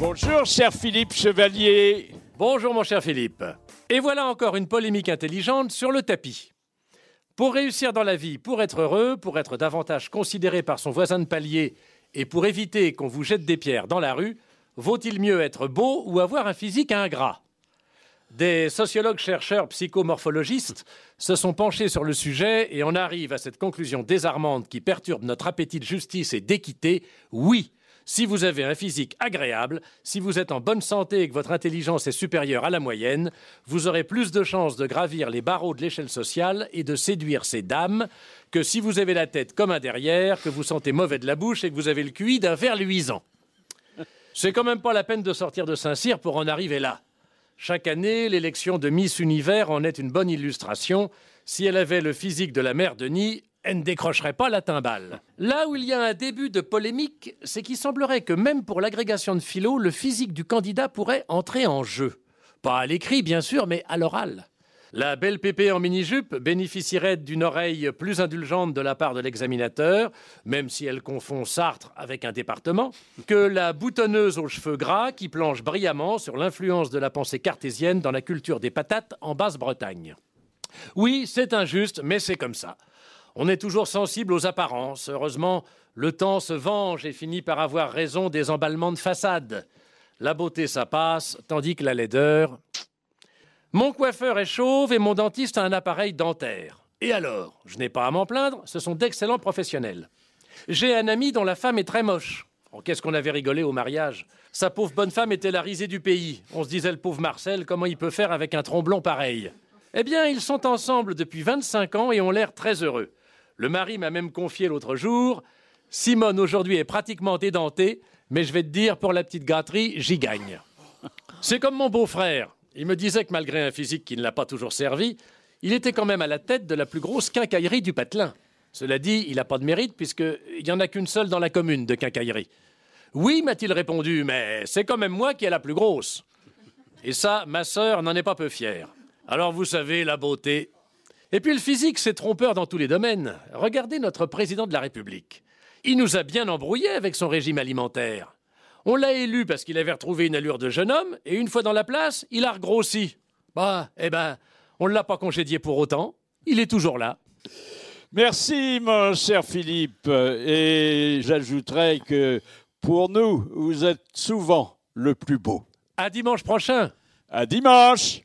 Bonjour, cher Philippe Chevalier. Bonjour, mon cher Philippe. Et voilà encore une polémique intelligente sur le tapis. Pour réussir dans la vie, pour être heureux, pour être davantage considéré par son voisin de palier et pour éviter qu'on vous jette des pierres dans la rue, vaut-il mieux être beau ou avoir un physique ingrat des sociologues, chercheurs, psychomorphologistes se sont penchés sur le sujet et on arrive à cette conclusion désarmante qui perturbe notre appétit de justice et d'équité. Oui, si vous avez un physique agréable, si vous êtes en bonne santé et que votre intelligence est supérieure à la moyenne, vous aurez plus de chances de gravir les barreaux de l'échelle sociale et de séduire ces dames que si vous avez la tête comme un derrière, que vous sentez mauvais de la bouche et que vous avez le QI d'un ver luisant. C'est quand même pas la peine de sortir de Saint-Cyr pour en arriver là. Chaque année, l'élection de Miss Univers en est une bonne illustration. Si elle avait le physique de la mère Denis, elle ne décrocherait pas la timbale. Là où il y a un début de polémique, c'est qu'il semblerait que même pour l'agrégation de philo, le physique du candidat pourrait entrer en jeu. Pas à l'écrit, bien sûr, mais à l'oral. La belle pépée en mini-jupe bénéficierait d'une oreille plus indulgente de la part de l'examinateur, même si elle confond Sartre avec un département, que la boutonneuse aux cheveux gras qui planche brillamment sur l'influence de la pensée cartésienne dans la culture des patates en Basse-Bretagne. Oui, c'est injuste, mais c'est comme ça. On est toujours sensible aux apparences. Heureusement, le temps se venge et finit par avoir raison des emballements de façade. La beauté, ça passe, tandis que la laideur. Mon coiffeur est chauve et mon dentiste a un appareil dentaire. Et alors Je n'ai pas à m'en plaindre, ce sont d'excellents professionnels. J'ai un ami dont la femme est très moche. Oh, qu'est-ce qu'on avait rigolé au mariage Sa pauvre bonne femme était la risée du pays. On se disait, le pauvre Marcel, comment il peut faire avec un tromblon pareil Eh bien, ils sont ensemble depuis 25 ans et ont l'air très heureux. Le mari m'a même confié l'autre jour Simone aujourd'hui est pratiquement édentée, mais je vais te dire, pour la petite gâterie, j'y gagne. C'est comme mon beau-frère. Il me disait que malgré un physique qui ne l'a pas toujours servi, il était quand même à la tête de la plus grosse quincaillerie du patelin. Cela dit, il n'a pas de mérite puisqu'il n'y en a qu'une seule dans la commune de quincaillerie. Oui, m'a-t-il répondu, mais c'est quand même moi qui ai la plus grosse. Et ça, ma sœur n'en est pas peu fière. Alors vous savez, la beauté, et puis le physique, c'est trompeur dans tous les domaines. Regardez notre président de la République. Il nous a bien embrouillé avec son régime alimentaire. On l'a élu parce qu'il avait retrouvé une allure de jeune homme, et une fois dans la place, il a regrossi. Bah, eh ben, on ne l'a pas congédié pour autant. Il est toujours là. Merci, mon cher Philippe. Et j'ajouterai que pour nous, vous êtes souvent le plus beau. À dimanche prochain. À dimanche.